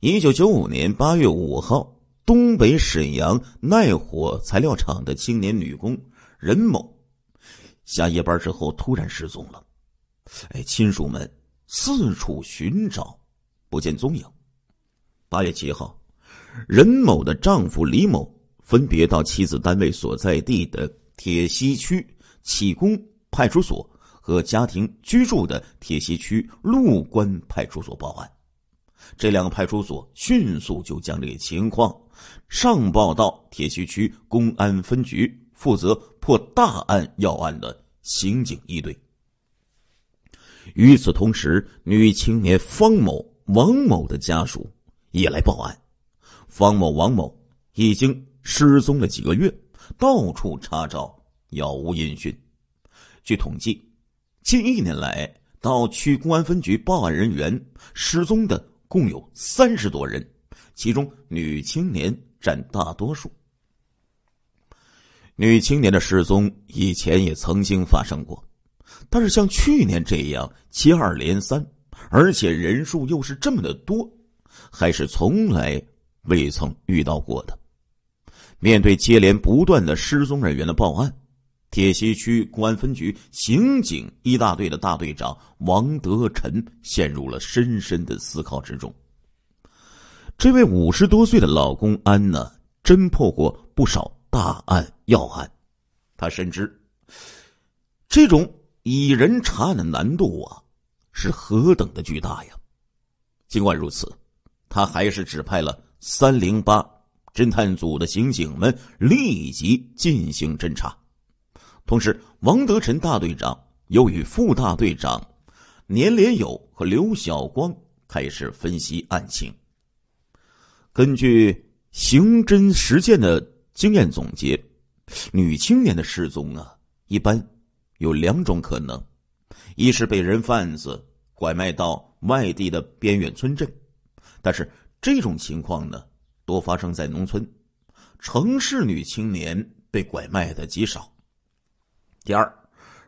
一九九五年八月五号，东北沈阳耐火材料厂的青年女工任某下夜班之后突然失踪了。哎，亲属们四处寻找，不见踪影。八月七号，任某的丈夫李某分别到妻子单位所在地的铁西区启工派出所和家庭居住的铁西区陆关派出所报案。这两个派出所迅速就将这个情况上报到铁西区公安分局负责破大案要案的刑警一队。与此同时，女青年方某、王某的家属也来报案。方某、王某已经失踪了几个月，到处查找杳无音讯。据统计，近一年来到区公安分局报案人员失踪的。共有三十多人，其中女青年占大多数。女青年的失踪以前也曾经发生过，但是像去年这样接二连三，而且人数又是这么的多，还是从来未曾遇到过的。面对接连不断的失踪人员的报案。铁西区公安分局刑警一大队的大队长王德臣陷入了深深的思考之中。这位五十多岁的老公安呢，侦破过不少大案要案，他深知这种以人查案的难度啊，是何等的巨大呀！尽管如此，他还是指派了三零八侦探组的刑警们立即进行侦查。同时，王德臣大队长又与副大队长年连友和刘晓光开始分析案情。根据刑侦实践的经验总结，女青年的失踪啊，一般有两种可能：一是被人贩子拐卖到外地的边远村镇，但是这种情况呢，多发生在农村，城市女青年被拐卖的极少。第二，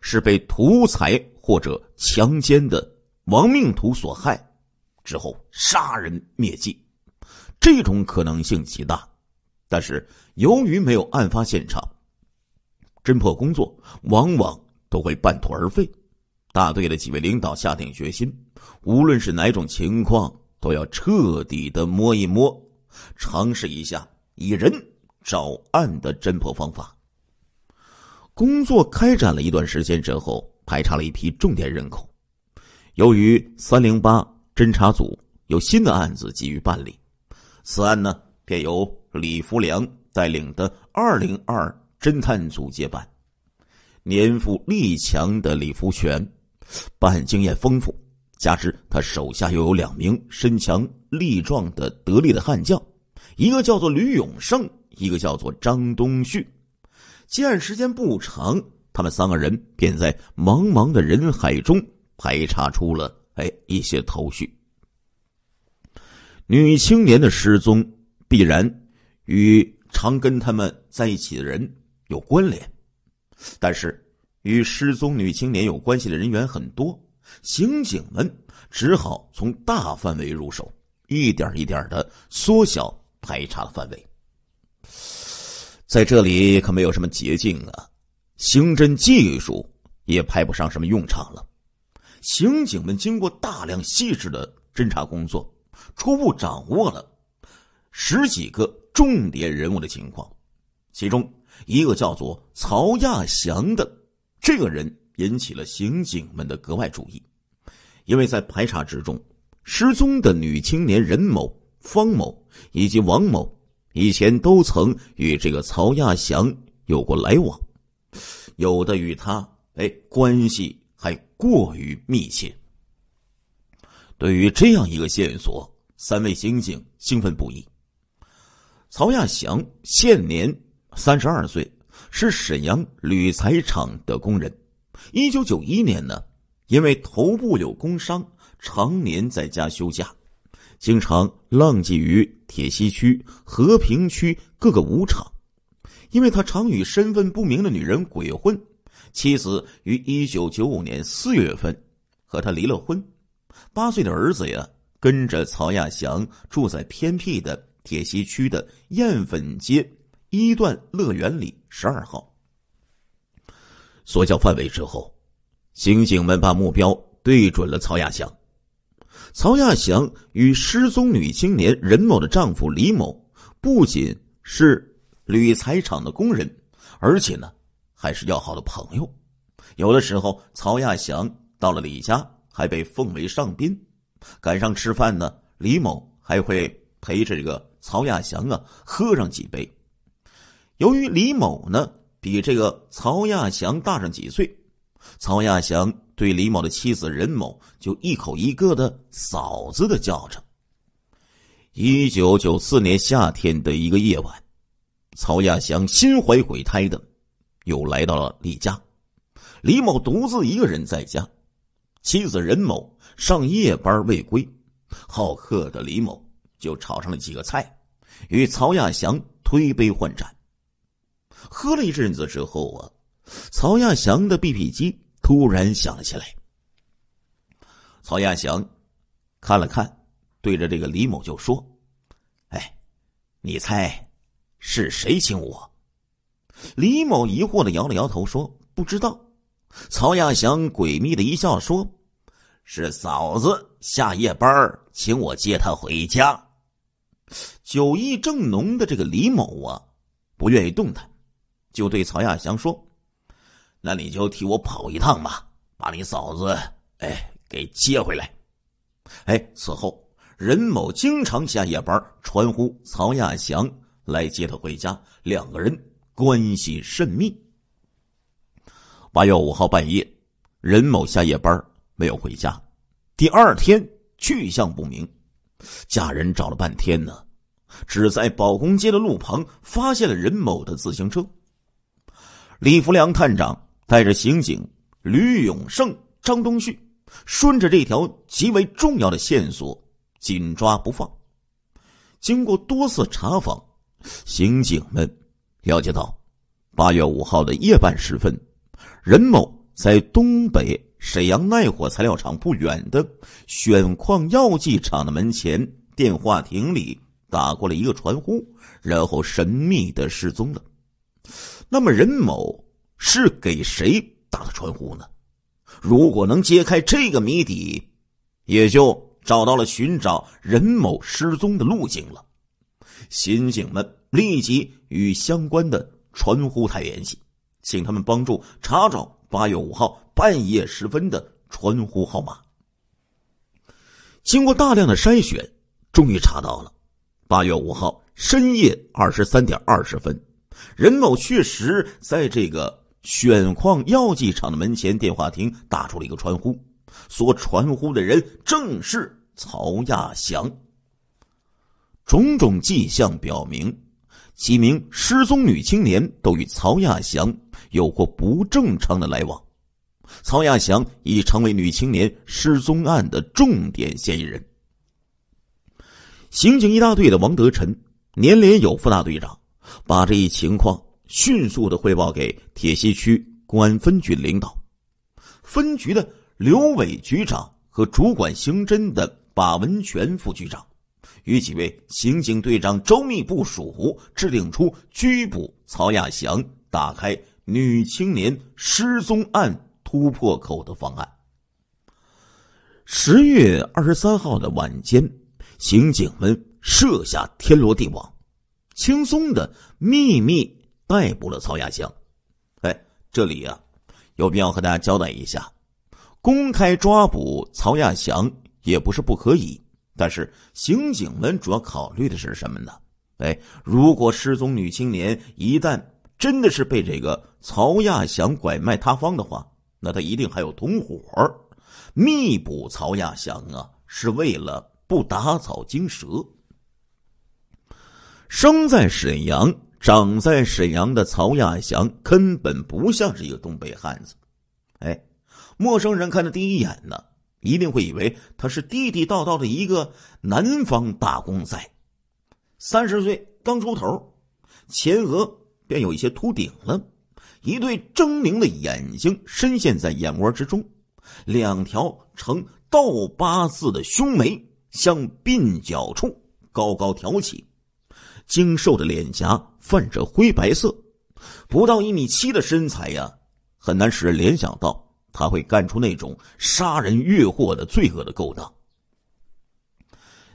是被屠财或者强奸的亡命徒所害，之后杀人灭迹，这种可能性极大。但是由于没有案发现场，侦破工作往往都会半途而废。大队的几位领导下定决心，无论是哪种情况，都要彻底的摸一摸，尝试一下以人找案的侦破方法。工作开展了一段时间之后，排查了一批重点人口。由于三零八侦查组有新的案子给予办理，此案呢便由李福良带领的二零二侦探组接办。年富力强的李福全，办案经验丰富，加之他手下又有两名身强力壮的得力的悍将，一个叫做吕永胜，一个叫做张东旭。接案时间不长，他们三个人便在茫茫的人海中排查出了哎一些头绪。女青年的失踪必然与常跟他们在一起的人有关联，但是与失踪女青年有关系的人员很多，刑警们只好从大范围入手，一点一点的缩小排查范围。在这里可没有什么捷径啊，刑侦技术也派不上什么用场了。刑警们经过大量细致的侦查工作，初步掌握了十几个重点人物的情况，其中一个叫做曹亚祥的这个人引起了刑警们的格外注意，因为在排查之中，失踪的女青年任某、方某以及王某。以前都曾与这个曹亚祥有过来往，有的与他哎关系还过于密切。对于这样一个线索，三位刑警兴奋不已。曹亚祥现年三十二岁，是沈阳铝材厂的工人。一九九一年呢，因为头部有工伤，常年在家休假。经常浪迹于铁西区、和平区各个舞场，因为他常与身份不明的女人鬼混。妻子于一九九五年四月份和他离了婚，八岁的儿子呀跟着曹亚祥住在偏僻的铁西区的燕粉街一段乐园里十二号。缩小范围之后，刑警们把目标对准了曹亚祥。曹亚祥与失踪女青年任某的丈夫李某，不仅是铝材厂的工人，而且呢，还是要好的朋友。有的时候，曹亚祥到了李家，还被奉为上宾。赶上吃饭呢，李某还会陪着这个曹亚祥啊喝上几杯。由于李某呢比这个曹亚祥大上几岁。曹亚祥对李某的妻子任某就一口一个的“嫂子”的叫着。一九九四年夏天的一个夜晚，曹亚祥心怀鬼胎的又来到了李家。李某独自一个人在家，妻子任某上夜班未归。好客的李某就炒上了几个菜，与曹亚祥推杯换盏。喝了一阵子之后啊。曹亚祥的 BP 机突然响了起来。曹亚祥看了看，对着这个李某就说：“哎，你猜是谁请我？”李某疑惑的摇了摇头说：“不知道。”曹亚祥诡秘的一笑说：“是嫂子下夜班请我接她回家。”酒意正浓的这个李某啊，不愿意动弹，就对曹亚祥说。那你就替我跑一趟吧，把你嫂子哎给接回来，哎。此后，任某经常下夜班，传呼曹亚祥来接他回家，两个人关系甚密。八月五号半夜，任某下夜班没有回家，第二天去向不明，家人找了半天呢，只在宝公街的路旁发现了任某的自行车。李福良探长。带着刑警吕永胜、张东旭，顺着这条极为重要的线索紧抓不放。经过多次查访，刑警们了解到，八月五号的夜半时分，任某在东北沈阳耐火材料厂不远的选矿药剂厂的门前电话亭里打过了一个传呼，然后神秘的失踪了。那么任某？是给谁打的传呼呢？如果能揭开这个谜底，也就找到了寻找任某失踪的路径了。刑警们立即与相关的传呼台联系，请他们帮助查找八月五号半夜时分的传呼号码。经过大量的筛选，终于查到了：八月五号深夜二十三点二十分，任某确实在这个。选矿药剂厂的门前电话亭打出了一个传呼，所传呼的人正是曹亚祥。种种迹象表明，几名失踪女青年都与曹亚祥有过不正常的来往，曹亚祥已成为女青年失踪案的重点嫌疑人。刑警一大队的王德臣年年有副大队长，把这一情况。迅速的汇报给铁西区公安分局领导，分局的刘伟局长和主管刑侦的把文全副局长，与几位刑警队长周密部署，制定出拘捕曹亚祥、打开女青年失踪案突破口的方案。十月二十三号的晚间，刑警们设下天罗地网，轻松的秘密。逮捕了曹亚祥，哎，这里啊，有必要和大家交代一下，公开抓捕曹亚祥也不是不可以，但是刑警们主要考虑的是什么呢？哎，如果失踪女青年一旦真的是被这个曹亚祥拐卖他方的话，那他一定还有同伙儿。密捕曹亚祥啊，是为了不打草惊蛇。生在沈阳。长在沈阳的曹亚祥根本不像是一个东北汉子，哎，陌生人看的第一眼呢，一定会以为他是地地道道的一个南方打工仔。三十岁刚出头，前额便有一些秃顶了，一对狰狞的眼睛深陷在眼窝之中，两条呈倒八字的胸眉向鬓角处高高挑起，精瘦的脸颊。泛着灰白色，不到一米七的身材呀，很难使人联想到他会干出那种杀人越货的罪恶的勾当。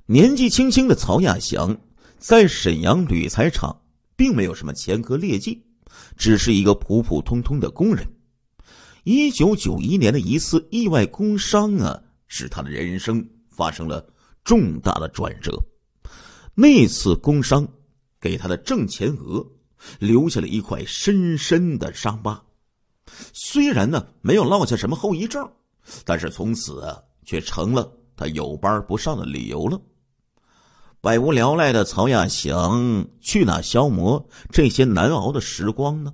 年纪轻轻的曹亚祥在沈阳铝材厂并没有什么前科劣迹，只是一个普普通通的工人。一九九一年的一次意外工伤啊，使他的人生发生了重大的转折。那次工伤。给他的正前额留下了一块深深的伤疤，虽然呢没有落下什么后遗症，但是从此却成了他有班不上的理由了。百无聊赖的曹亚祥去哪消磨这些难熬的时光呢？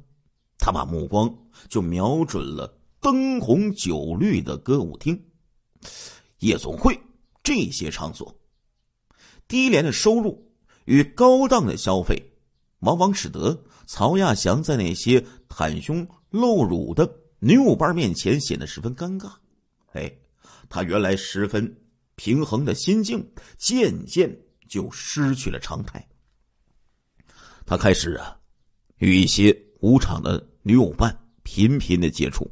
他把目光就瞄准了灯红酒绿的歌舞厅、夜总会这些场所。低廉的收入。与高档的消费，往往使得曹亚祥在那些袒胸露乳的女舞伴面前显得十分尴尬。哎，他原来十分平衡的心境，渐渐就失去了常态。他开始啊，与一些舞场的女舞伴频频的接触，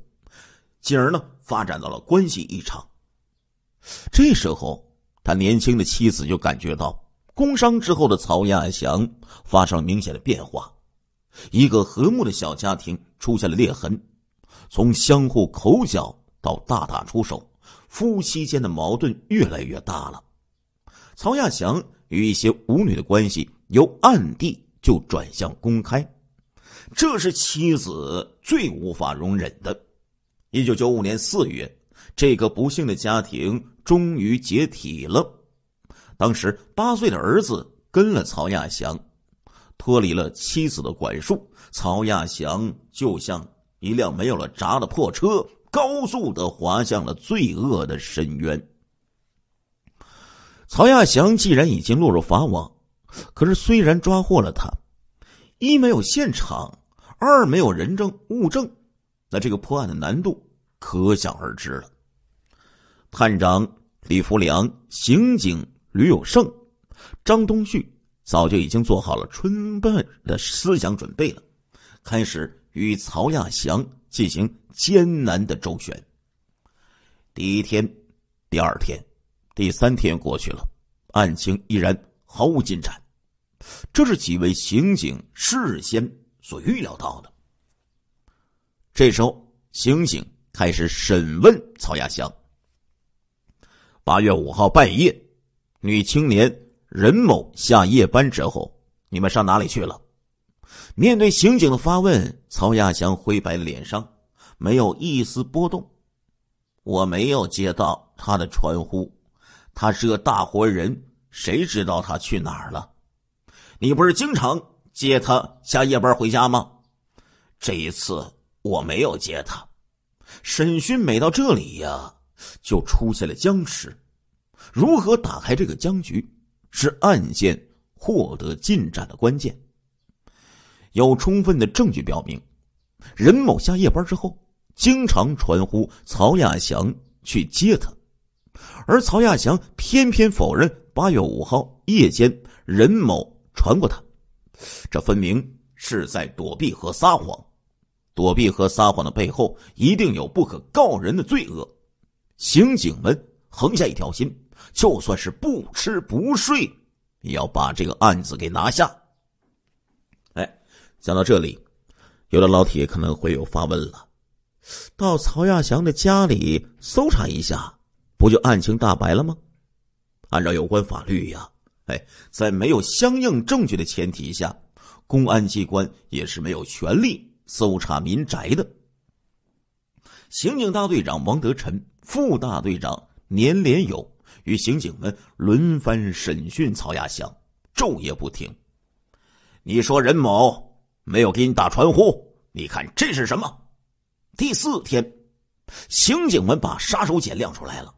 进而呢发展到了关系异常。这时候，他年轻的妻子就感觉到。工伤之后的曹亚祥发生了明显的变化，一个和睦的小家庭出现了裂痕，从相互口角到大打出手，夫妻间的矛盾越来越大了。曹亚祥与一些舞女的关系由暗地就转向公开，这是妻子最无法容忍的。一九九五年四月，这个不幸的家庭终于解体了。当时八岁的儿子跟了曹亚祥，脱离了妻子的管束。曹亚祥就像一辆没有了闸的破车，高速的滑向了罪恶的深渊。曹亚祥既然已经落入法网，可是虽然抓获了他，一没有现场，二没有人证物证，那这个破案的难度可想而知了。探长李福良，刑警。吕有胜、张东旭早就已经做好了春备的思想准备了，开始与曹亚祥进行艰难的周旋。第一天、第二天、第三天过去了，案情依然毫无进展，这是几位刑警事先所预料到的。这时候，刑警开始审问曹亚祥。八月五号半夜。女青年任某下夜班之后，你们上哪里去了？面对刑警的发问，曹亚祥灰白脸上没有一丝波动。我没有接到他的传呼，他是个大活人，谁知道他去哪儿了？你不是经常接他下夜班回家吗？这一次我没有接他。审讯每到这里呀，就出现了僵持。如何打开这个僵局，是案件获得进展的关键。有充分的证据表明，任某下夜班之后，经常传呼曹亚祥去接他，而曹亚祥偏偏否认八月五号夜间任某传过他，这分明是在躲避和撒谎。躲避和撒谎的背后，一定有不可告人的罪恶。刑警们。横下一条心，就算是不吃不睡，也要把这个案子给拿下。哎，讲到这里，有的老铁可能会有发问了：到曹亚祥的家里搜查一下，不就案情大白了吗？按照有关法律呀，哎，在没有相应证据的前提下，公安机关也是没有权利搜查民宅的。刑警大队长王德臣，副大队长。年年有，与刑警们轮番审讯曹亚祥，昼夜不停。你说任某没有给你打传呼？你看这是什么？第四天，刑警们把杀手锏亮出来了。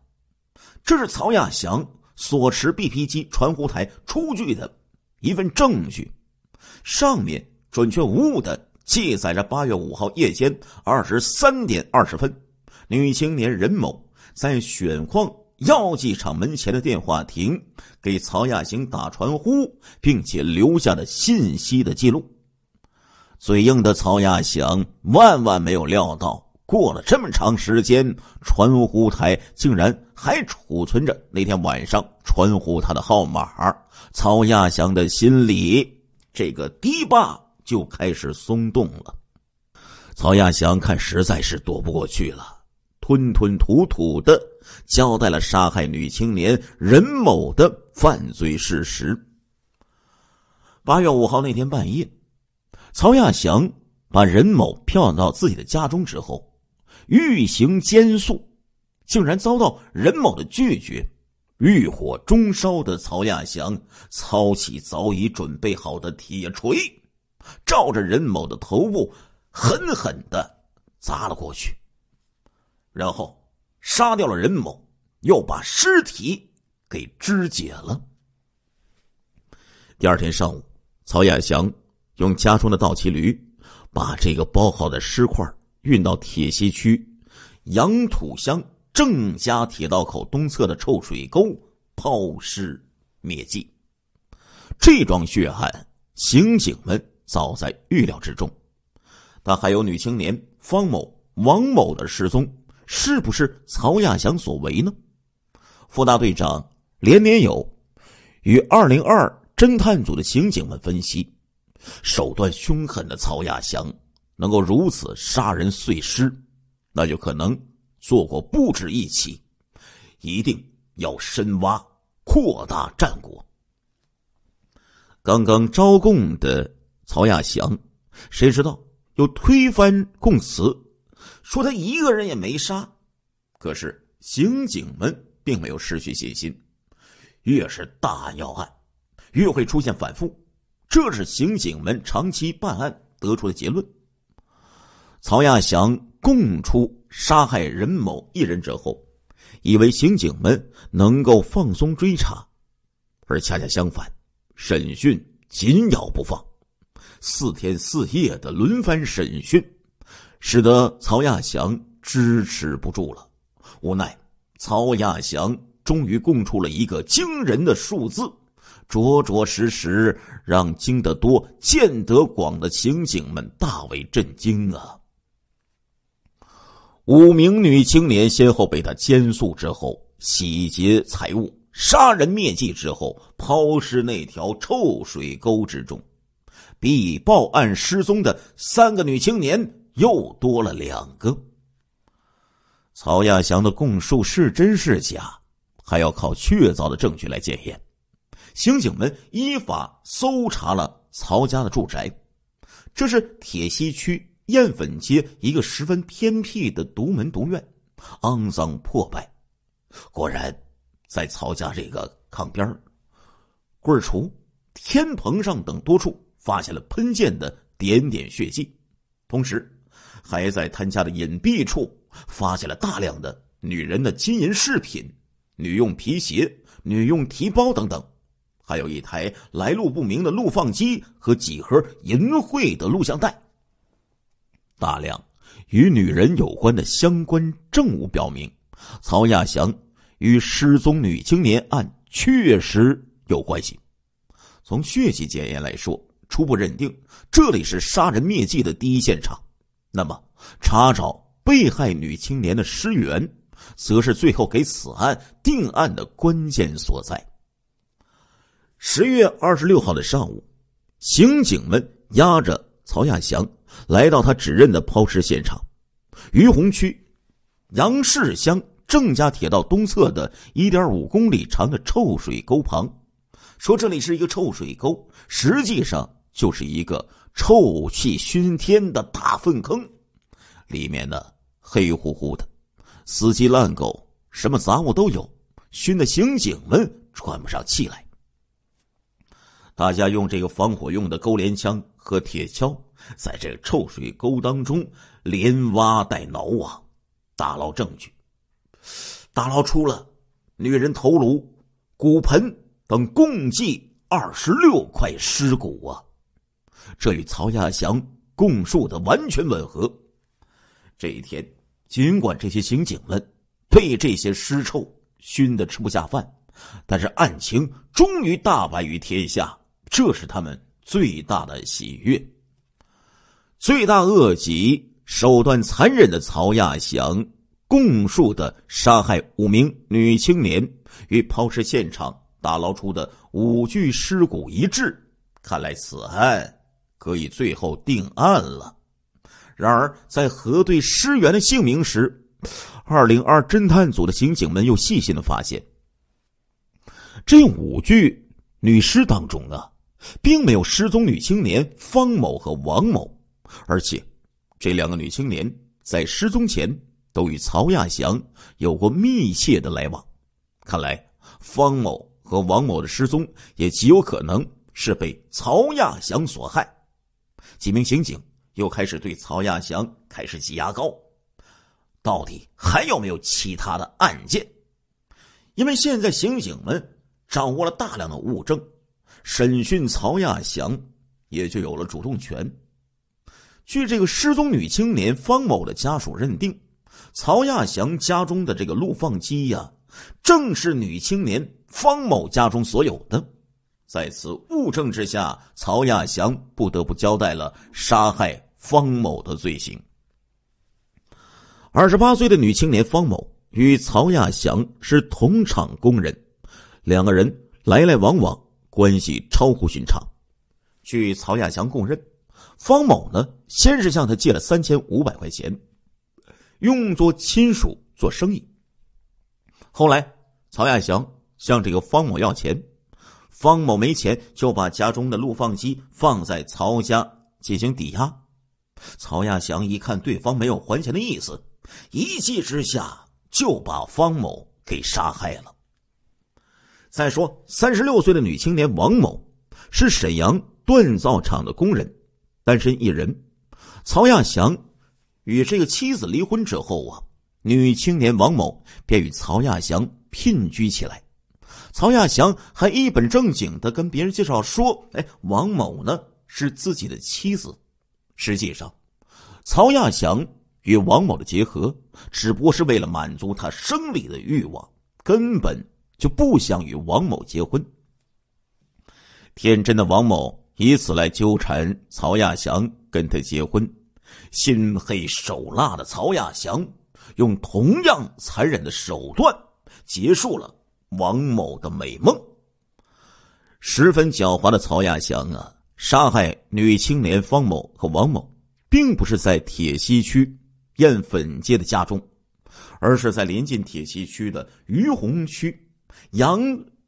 这是曹亚祥所持 BP 机传呼台出具的一份证据，上面准确无误的记载着八月五号夜间二十三点二十分，女青年任某。在选矿药剂厂门前的电话亭给曹亚行打传呼，并且留下了信息的记录。嘴硬的曹亚祥万万没有料到，过了这么长时间，传呼台竟然还储存着那天晚上传呼他的号码。曹亚祥的心里这个堤坝就开始松动了。曹亚祥看实在是躲不过去了。吞吞吐吐的交代了杀害女青年任某的犯罪事实。八月五号那天半夜，曹亚祥把任某骗到自己的家中之后，欲行奸宿，竟然遭到任某的拒绝。欲火中烧的曹亚祥操起早已准备好的铁锤，照着任某的头部狠狠的砸了过去。然后杀掉了任某，又把尸体给肢解了。第二天上午，曹亚祥用家中的倒骑驴把这个包好的尸块运到铁西区杨土乡郑家铁道口东侧的臭水沟抛尸灭迹。这桩血案，刑警们早在预料之中，但还有女青年方某、王某的失踪。是不是曹亚祥所为呢？副大队长连年有与二零二侦探组的刑警们分析，手段凶狠的曹亚祥能够如此杀人碎尸，那就可能做过不止一起，一定要深挖扩大战果。刚刚招供的曹亚祥，谁知道又推翻供词？说他一个人也没杀，可是刑警们并没有失去信心。越是大案要案，越会出现反复，这是刑警们长期办案得出的结论。曹亚祥供出杀害任某一人之后，以为刑警们能够放松追查，而恰恰相反，审讯紧咬不放，四天四夜的轮番审讯。使得曹亚祥支持不住了，无奈，曹亚祥终于供出了一个惊人的数字，着着实实让经得多、见得广的刑警们大为震惊啊！五名女青年先后被他奸宿之后，洗劫财物、杀人灭迹之后，抛尸那条臭水沟之中，比报案失踪的三个女青年。又多了两个。曹亚祥的供述是真是假，还要靠确凿的证据来检验。刑警们依法搜查了曹家的住宅，这是铁西区燕粉街一个十分偏僻的独门独院，肮脏破败。果然，在曹家这个炕边儿、柜橱、天棚上等多处发现了喷溅的点点血迹，同时。还在他家的隐蔽处发现了大量的女人的金银饰品、女用皮鞋、女用提包等等，还有一台来路不明的录放机和几盒淫秽的录像带。大量与女人有关的相关证物表明，曹亚祥与失踪女青年案确实有关系。从血迹检验来说，初步认定这里是杀人灭迹的第一现场。那么，查找被害女青年的尸源，则是最后给此案定案的关键所在。十月二十六号的上午，刑警们押着曹亚祥来到他指认的抛尸现场，于洪区杨市乡郑家铁道东侧的一点五公里长的臭水沟旁。说这里是一个臭水沟，实际上就是一个。臭气熏天的大粪坑，里面呢黑乎乎的，死鸡烂狗，什么杂物都有，熏的刑警们喘不上气来。大家用这个防火用的钩镰枪和铁锹，在这臭水沟当中连挖带挠啊，打捞证据，打捞出了女人头颅、骨盆等共计二十六块尸骨啊。这与曹亚祥供述的完全吻合。这一天，尽管这些刑警们被这些尸臭熏得吃不下饭，但是案情终于大白于天下，这是他们最大的喜悦。罪大恶极、手段残忍的曹亚祥供述的杀害五名女青年与抛尸现场打捞出的五具尸骨一致，看来此案。可以最后定案了。然而，在核对尸源的姓名时，二零二侦探组的刑警们又细心的发现，这五具女尸当中呢，并没有失踪女青年方某和王某，而且这两个女青年在失踪前都与曹亚祥有过密切的来往。看来，方某和王某的失踪也极有可能是被曹亚祥所害。几名刑警又开始对曹亚祥开始挤牙膏，到底还有没有其他的案件？因为现在刑警们掌握了大量的物证，审讯曹亚祥也就有了主动权。据这个失踪女青年方某的家属认定，曹亚祥家中的这个录放机呀，正是女青年方某家中所有的。在此物证之下，曹亚祥不得不交代了杀害方某的罪行。二十八岁的女青年方某与曹亚祥是同厂工人，两个人来来往往，关系超乎寻常。据曹亚祥供认，方某呢先是向他借了三千五百块钱，用作亲属做生意。后来曹亚祥向这个方某要钱。方某没钱，就把家中的录放机放在曹家进行抵押。曹亚祥一看对方没有还钱的意思，一气之下就把方某给杀害了。再说，三十六岁的女青年王某是沈阳锻造厂的工人，单身一人。曹亚祥与这个妻子离婚之后啊，女青年王某便与曹亚祥聘居起来。曹亚祥还一本正经的跟别人介绍说：“哎，王某呢是自己的妻子。”实际上，曹亚祥与王某的结合只不过是为了满足他生理的欲望，根本就不想与王某结婚。天真的王某以此来纠缠曹亚祥跟他结婚，心黑手辣的曹亚祥用同样残忍的手段结束了。王某的美梦。十分狡猾的曹亚祥啊，杀害女青年方某和王某，并不是在铁西区燕粉街的家中，而是在临近铁西区的于洪区杨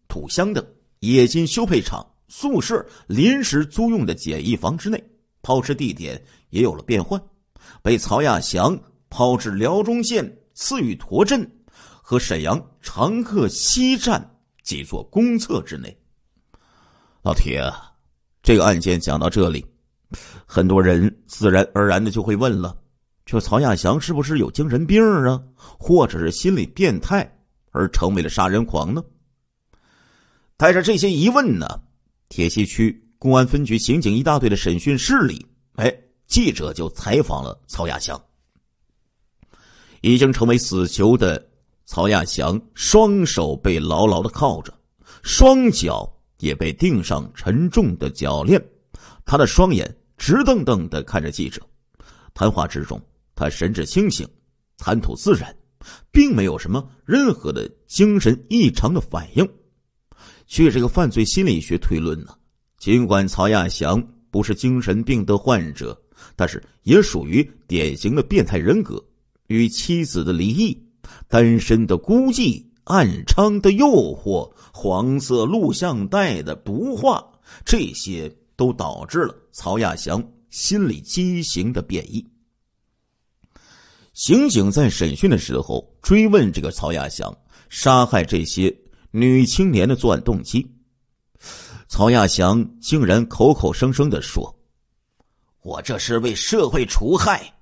土乡的冶金修配厂宿舍临时租用的简易房之内。抛尸地点也有了变换，被曹亚祥抛至辽中县次玉坨镇。和沈阳长客西站几座公厕之内。老铁，这个案件讲到这里，很多人自然而然的就会问了：，这曹亚祥是不是有精神病啊，或者是心理变态而成为了杀人狂呢？带着这些疑问呢，铁西区公安分局刑警一大队的审讯室里，哎，记者就采访了曹亚祥，已经成为死囚的。曹亚祥双手被牢牢的铐着，双脚也被钉上沉重的脚链。他的双眼直瞪瞪的看着记者。谈话之中，他神志清醒，谈吐自然，并没有什么任何的精神异常的反应。据这个犯罪心理学推论呢，尽管曹亚祥不是精神病的患者，但是也属于典型的变态人格。与妻子的离异。单身的孤寂，暗娼的诱惑，黄色录像带的毒化，这些都导致了曹亚祥心理畸形的变异。刑警在审讯的时候追问这个曹亚祥杀害这些女青年的作案动机，曹亚祥竟然口口声声的说：“我这是为社会除害，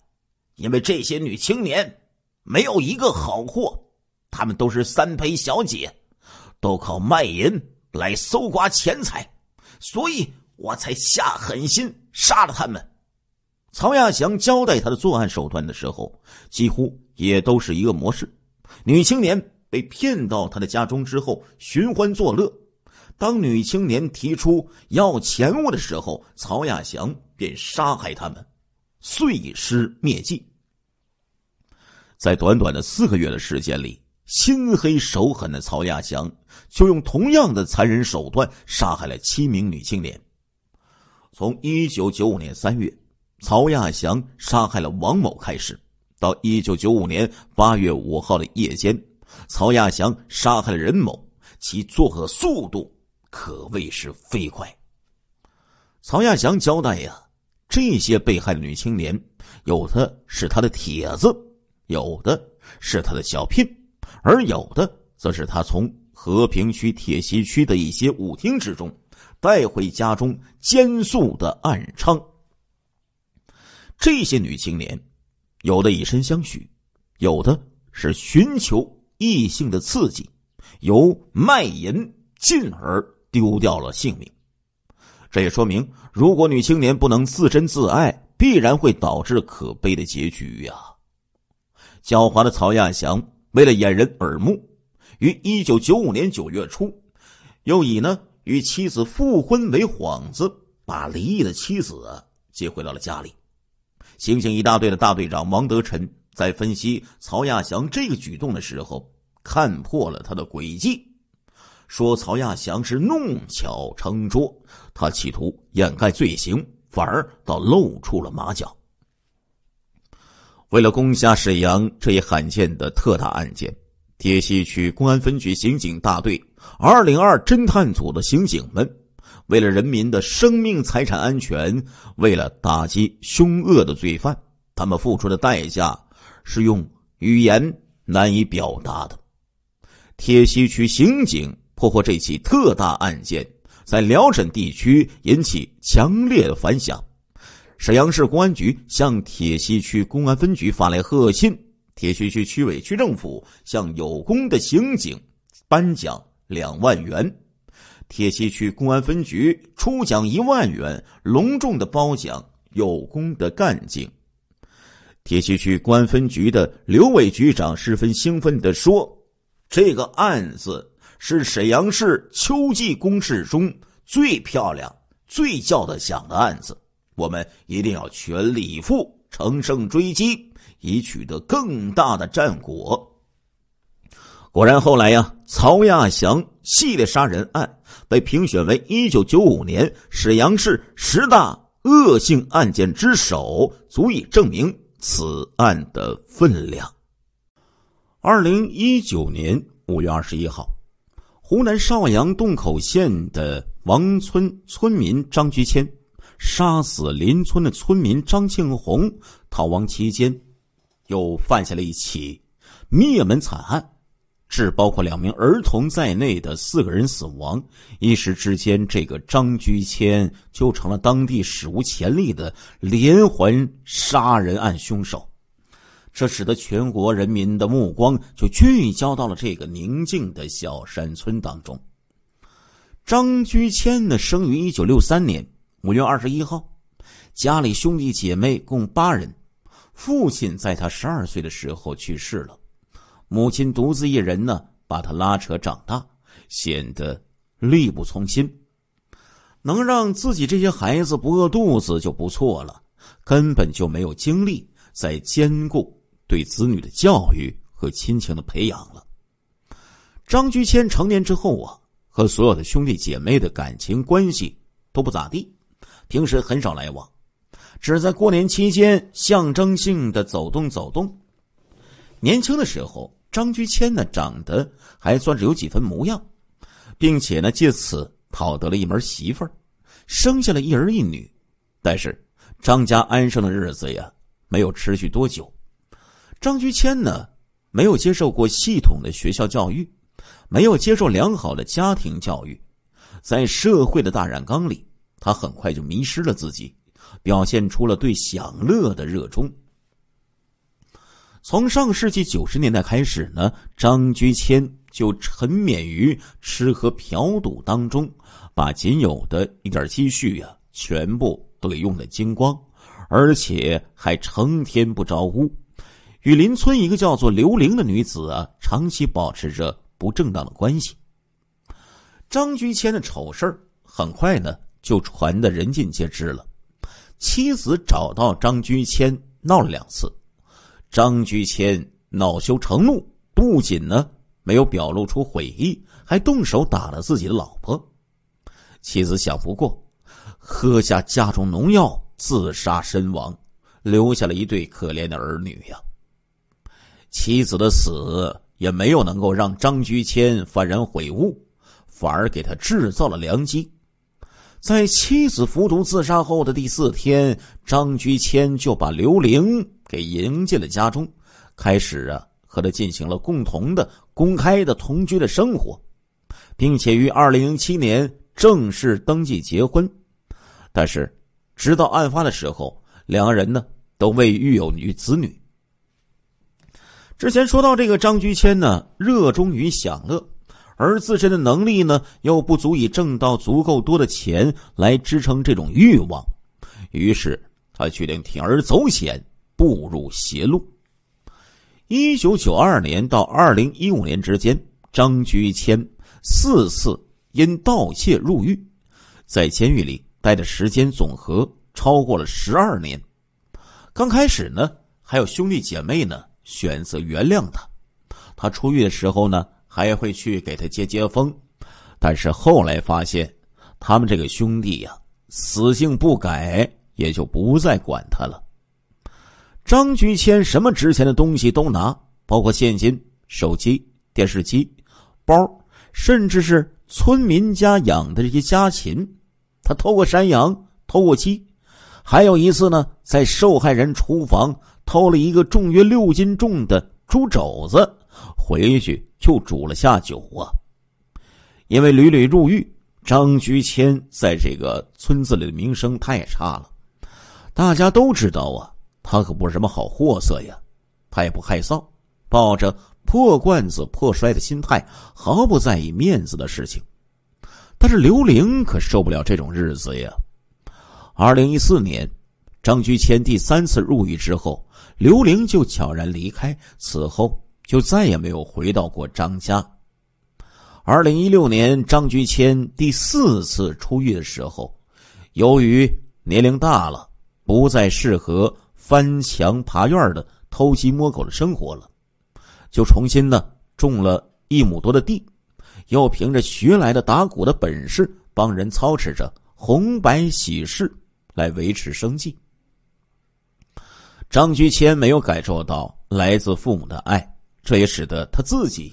因为这些女青年。”没有一个好货，他们都是三陪小姐，都靠卖淫来搜刮钱财，所以我才下狠心杀了他们。曹亚祥交代他的作案手段的时候，几乎也都是一个模式：女青年被骗到他的家中之后寻欢作乐，当女青年提出要钱物的时候，曹亚祥便杀害他们，碎尸灭迹。在短短的四个月的时间里，心黑手狠的曹亚祥就用同样的残忍手段杀害了七名女青年。从一九九五年三月，曹亚祥杀害了王某开始，到一九九五年八月五号的夜间，曹亚祥杀害了任某，其作恶速度可谓是飞快。曹亚祥交代呀，这些被害的女青年，有的是他的帖子。有的是他的小聘，而有的则是他从和平区、铁西区的一些舞厅之中带回家中奸宿的暗娼。这些女青年，有的以身相许，有的是寻求异性的刺激，由卖淫进而丢掉了性命。这也说明，如果女青年不能自珍自爱，必然会导致可悲的结局呀。狡猾的曹亚祥为了掩人耳目，于一九九五年九月初，又以呢与妻子复婚为幌子，把离异的妻子接回到了家里。刑警一大队的大队长王德臣在分析曹亚祥这个举动的时候，看破了他的诡计，说曹亚祥是弄巧成拙，他企图掩盖罪行，反而倒露出了马脚。为了攻下沈阳这一罕见的特大案件，铁西区公安分局刑警大队二零二侦探组的刑警们，为了人民的生命财产安全，为了打击凶恶的罪犯，他们付出的代价是用语言难以表达的。铁西区刑警破获这起特大案件，在辽沈地区引起强烈反响。沈阳市公安局向铁西区公安分局发来贺信，铁西区区委区政府向有功的刑警颁奖两万元，铁西区公安分局出奖一万元，隆重的褒奖有功的干警。铁西区公安分局的刘伟局长十分兴奋地说：“这个案子是沈阳市秋季公示中最漂亮、最叫得响的案子。”我们一定要全力以赴，乘胜追击，以取得更大的战果。果然后来呀，曹亚祥系列杀人案被评选为一九九五年沈阳市十大恶性案件之首，足以证明此案的分量。二零一九年五月二十一号，湖南邵阳洞口县的王村村民张居谦。杀死邻村的村民张庆红，逃亡期间，又犯下了一起灭门惨案，致包括两名儿童在内的四个人死亡。一时之间，这个张居谦就成了当地史无前例的连环杀人案凶手。这使得全国人民的目光就聚焦到了这个宁静的小山村当中。张居谦呢，生于一九六三年。五月二十一号，家里兄弟姐妹共八人，父亲在他十二岁的时候去世了，母亲独自一人呢把他拉扯长大，显得力不从心，能让自己这些孩子不饿肚子就不错了，根本就没有精力再兼顾对子女的教育和亲情的培养了。张居谦成年之后啊，和所有的兄弟姐妹的感情关系都不咋地。平时很少来往，只在过年期间象征性的走动走动。年轻的时候，张居谦呢长得还算是有几分模样，并且呢借此讨得了一门媳妇儿，生下了一儿一女。但是张家安生的日子呀没有持续多久。张居谦呢没有接受过系统的学校教育，没有接受良好的家庭教育，在社会的大染缸里。他很快就迷失了自己，表现出了对享乐的热衷。从上世纪九十年代开始呢，张居谦就沉湎于吃喝嫖赌当中，把仅有的一点积蓄呀全部都给用了精光，而且还成天不着屋，与邻村一个叫做刘玲的女子啊长期保持着不正当的关系。张居谦的丑事很快呢。就传的人尽皆知了。妻子找到张居谦闹了两次，张居谦恼羞成怒，不仅呢没有表露出悔意，还动手打了自己的老婆。妻子想不过，喝下家中农药自杀身亡，留下了一对可怜的儿女呀。妻子的死也没有能够让张居谦幡然悔悟，反而给他制造了良机。在妻子服毒自杀后的第四天，张居谦就把刘玲给迎进了家中，开始啊和他进行了共同的、公开的同居的生活，并且于二零零七年正式登记结婚。但是，直到案发的时候，两个人呢都未育有女子女。之前说到这个张居谦呢，热衷于享乐。而自身的能力呢，又不足以挣到足够多的钱来支撑这种欲望，于是他决定铤而走险，步入邪路。一九九二年到二零一五年之间，张居谦四次因盗窃入狱，在监狱里待的时间总和超过了十二年。刚开始呢，还有兄弟姐妹呢选择原谅他，他出狱的时候呢。还会去给他接接风，但是后来发现，他们这个兄弟呀死性不改，也就不再管他了。张居谦什么值钱的东西都拿，包括现金、手机、电视机、包，甚至是村民家养的这些家禽。他偷过山羊，偷过鸡，还有一次呢，在受害人厨房偷了一个重约六斤重的猪肘子。回去就煮了下酒啊。因为屡屡入狱，张居谦在这个村子里的名声太差了，大家都知道啊，他可不是什么好货色呀。他也不害臊，抱着破罐子破摔的心态，毫不在意面子的事情。但是刘玲可受不了这种日子呀。二零一四年，张居谦第三次入狱之后，刘玲就悄然离开。此后，就再也没有回到过张家。二零一六年，张居谦第四次出狱的时候，由于年龄大了，不再适合翻墙爬院的偷鸡摸狗的生活了，就重新呢种了一亩多的地，又凭着学来的打鼓的本事，帮人操持着红白喜事来维持生计。张居谦没有感受到来自父母的爱。这也使得他自己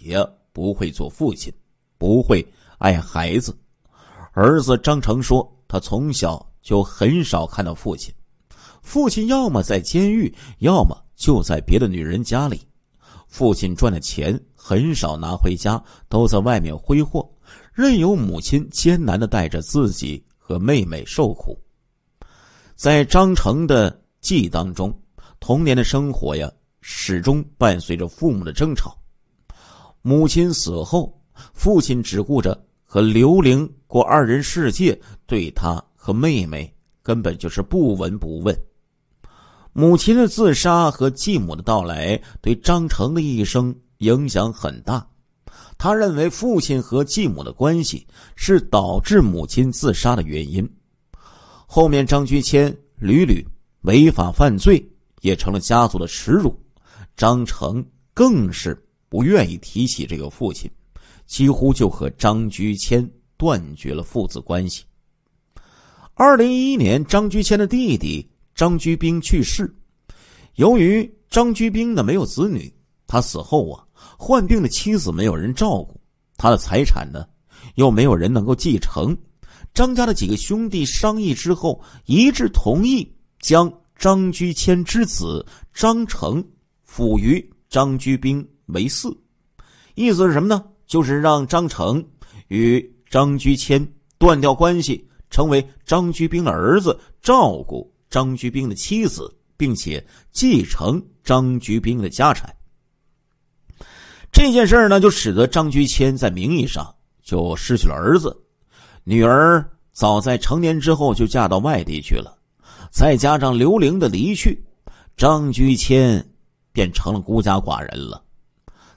不会做父亲，不会爱孩子。儿子张成说：“他从小就很少看到父亲，父亲要么在监狱，要么就在别的女人家里。父亲赚的钱很少拿回家，都在外面挥霍，任由母亲艰难的带着自己和妹妹受苦。”在张成的记忆当中，童年的生活呀。始终伴随着父母的争吵。母亲死后，父亲只顾着和刘玲过二人世界，对他和妹妹根本就是不闻不问。母亲的自杀和继母的到来，对张成的一生影响很大。他认为父亲和继母的关系是导致母亲自杀的原因。后面张居谦屡屡违法犯罪，也成了家族的耻辱。张成更是不愿意提起这个父亲，几乎就和张居谦断绝了父子关系。二零一一年，张居谦的弟弟张居兵去世。由于张居兵呢没有子女，他死后啊，患病的妻子没有人照顾，他的财产呢又没有人能够继承，张家的几个兄弟商议之后，一致同意将张居谦之子张成。辅于张居兵为嗣，意思是什么呢？就是让张成与张居谦断掉关系，成为张居兵的儿子，照顾张居兵的妻子，并且继承张居兵的家产。这件事儿呢，就使得张居谦在名义上就失去了儿子，女儿早在成年之后就嫁到外地去了，再加上刘玲的离去，张居谦。变成了孤家寡人了。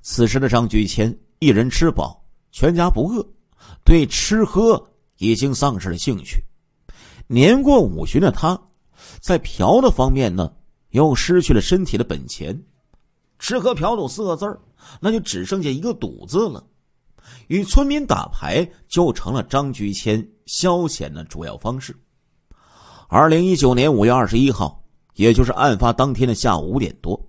此时的张居谦一人吃饱，全家不饿，对吃喝已经丧失了兴趣。年过五旬的他，在嫖的方面呢，又失去了身体的本钱。吃喝嫖赌四个字那就只剩下一个赌字了。与村民打牌就成了张居谦消遣的主要方式。二零一九年五月二十一号，也就是案发当天的下午五点多。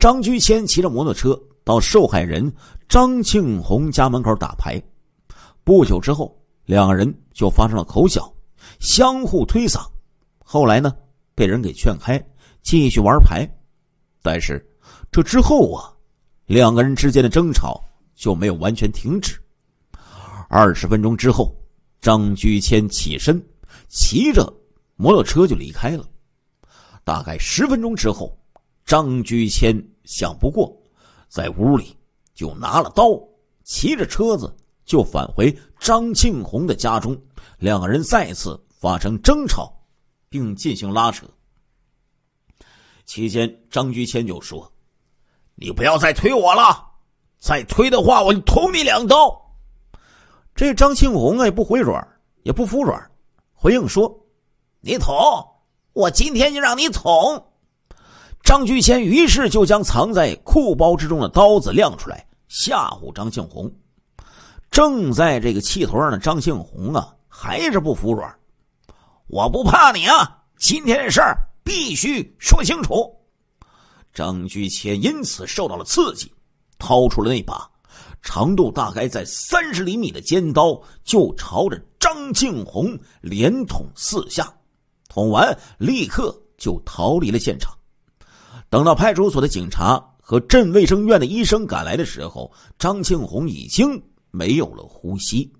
张居谦骑着摩托车到受害人张庆红家门口打牌，不久之后，两个人就发生了口角，相互推搡，后来呢，被人给劝开，继续玩牌。但是，这之后啊，两个人之间的争吵就没有完全停止。二十分钟之后，张居谦起身，骑着摩托车就离开了。大概十分钟之后。张居谦想不过，在屋里就拿了刀，骑着车子就返回张庆红的家中。两个人再次发生争吵，并进行拉扯。期间，张居谦就说：“你不要再推我了，再推的话我就捅你两刀。”这张庆红啊也不回软，也不服软，回应说：“你捅我，今天就让你捅。”张居谦于是就将藏在裤包之中的刀子亮出来，吓唬张庆红。正在这个气头上的张庆红啊，还是不服软，我不怕你啊！今天这事儿必须说清楚。张居谦因此受到了刺激，掏出了那把长度大概在三十厘米的尖刀，就朝着张庆红连捅四下，捅完立刻就逃离了现场。等到派出所的警察和镇卫生院的医生赶来的时候，张庆红已经没有了呼吸。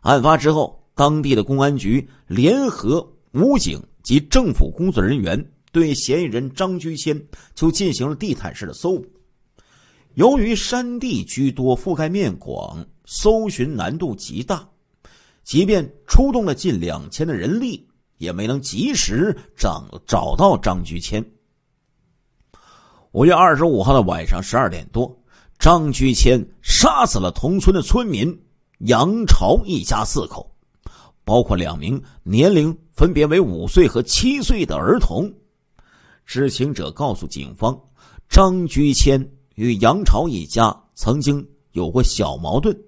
案发之后，当地的公安局联合武警及政府工作人员对嫌疑人张居先就进行了地毯式的搜捕。由于山地居多，覆盖面广，搜寻难度极大，即便出动了近两千的人力，也没能及时找找到张居谦。五月二十五号的晚上十二点多，张居谦杀死了同村的村民杨朝一家四口，包括两名年龄分别为五岁和七岁的儿童。知情者告诉警方，张居谦与杨朝一家曾经有过小矛盾，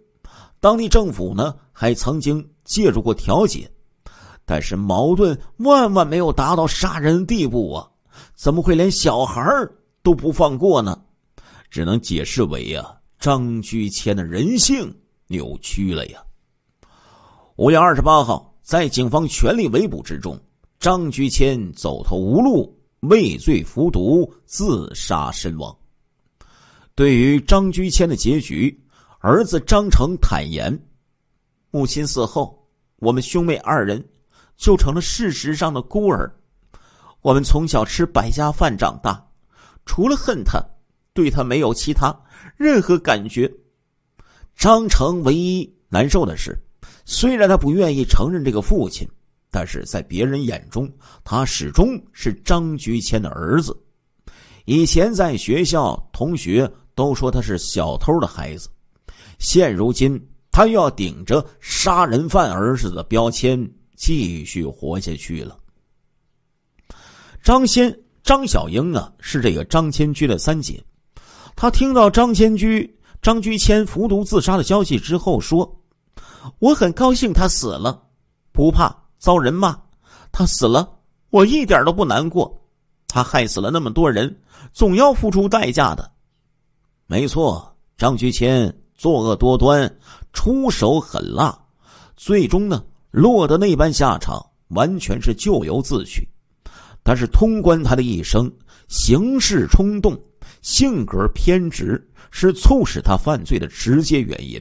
当地政府呢还曾经介入过调解，但是矛盾万万没有达到杀人的地步啊！怎么会连小孩儿？都不放过呢，只能解释为啊，张居谦的人性扭曲了呀。五月二十八号，在警方全力围捕之中，张居谦走投无路，畏罪服毒，自杀身亡。对于张居谦的结局，儿子张成坦言：“母亲死后，我们兄妹二人就成了事实上的孤儿。我们从小吃百家饭长大。”除了恨他，对他没有其他任何感觉。张成唯一难受的是，虽然他不愿意承认这个父亲，但是在别人眼中，他始终是张菊谦的儿子。以前在学校，同学都说他是小偷的孩子，现如今他又要顶着杀人犯儿子的标签继续活下去了。张先。张小英啊，是这个张千居的三姐。她听到张千居、张居谦服毒自杀的消息之后，说：“我很高兴他死了，不怕遭人骂。他死了，我一点都不难过。他害死了那么多人，总要付出代价的。”没错，张居谦作恶多端，出手狠辣，最终呢，落得那般下场，完全是咎由自取。他是通关他的一生，行事冲动，性格偏执，是促使他犯罪的直接原因；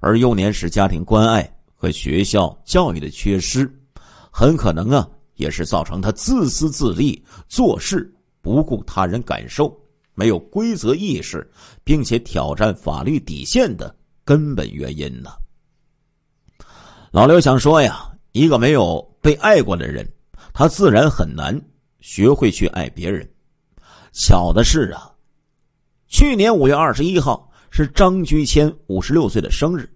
而幼年时家庭关爱和学校教育的缺失，很可能啊，也是造成他自私自利、做事不顾他人感受、没有规则意识，并且挑战法律底线的根本原因呢。老刘想说呀，一个没有被爱过的人。他自然很难学会去爱别人。巧的是啊，去年五月二十一号是张居谦五十六岁的生日，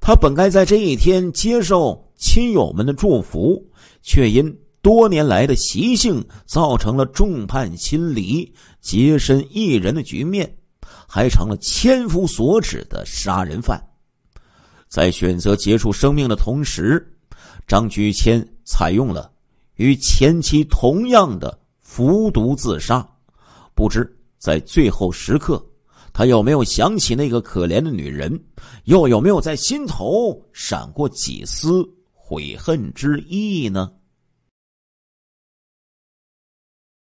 他本该在这一天接受亲友们的祝福，却因多年来的习性造成了众叛亲离、洁身一人的局面，还成了千夫所指的杀人犯。在选择结束生命的同时，张居谦采用了。与前妻同样的服毒自杀，不知在最后时刻，他有没有想起那个可怜的女人，又有没有在心头闪过几丝悔恨之意呢？